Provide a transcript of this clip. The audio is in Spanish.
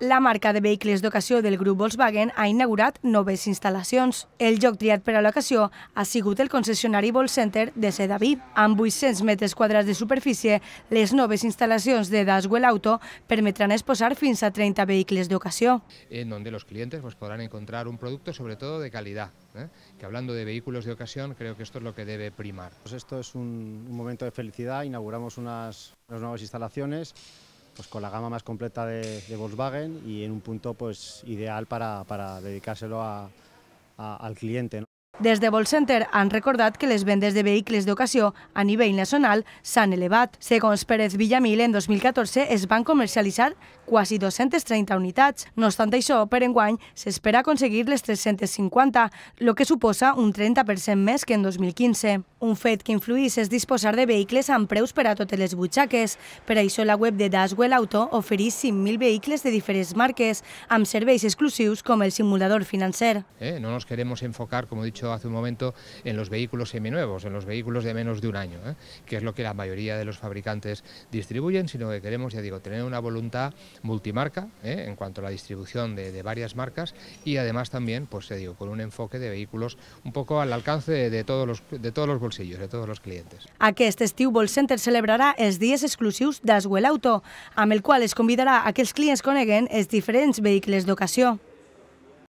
La marca de vehículos de ocasión del Grupo Volkswagen ha inaugurado nuevas instalaciones. El lloc para per ocasión, l'ocasió ha sigut el concesionario volkswagen Center de Sedaví. Amb 800 metros cuadrados de superficie, les nuevas instalaciones de Daswell Auto permitirán exposar fins a 30 de ocasión. En donde los clientes pues, podrán encontrar un producto sobre todo de calidad, ¿eh? que hablando de vehículos de ocasión creo que esto es lo que debe primar. Pues esto es un, momento de felicidad, inauguramos unas, unas nuevas instalaciones pues, con la gama más completa de, de Volkswagen y en un punto pues, ideal para, para dedicárselo a, a, al cliente. ¿no? Des de Volcenter han recordat que les vendes de vehicles d'ocasió a nivell nacional s'han elevat. Segons Pérez Villamil, en 2014 es van comercialitzar quasi 230 unitats. No obstant això, per enguany s'espera aconseguir les 350, el que suposa un 30% més que en 2015. Un fet que influís es disposar de vehicles amb preus per a totes les butxaques. Per això la web de Daswell Auto oferís 100.000 vehicles de diferents marques, amb serveis exclusivos como el simulador financiero. Eh, no nos queremos enfocar, como he dicho hace un momento, en los vehículos seminuevos, en los vehículos de menos de un año, ¿eh? que es lo que la mayoría de los fabricantes distribuyen, sino que queremos, ya digo, tener una voluntad multimarca ¿eh? en cuanto a la distribución de, varias marcas y además también, pues ya digo, con un enfoque de vehículos un poco al alcance de, de todos los de todos los bolsillos de tots els clients. Aquest estiu Center celebrarà els dies exclusius d'Asguel Auto, amb el qual es convidarà a que els clients coneguen els diferents vehicles d'ocasió.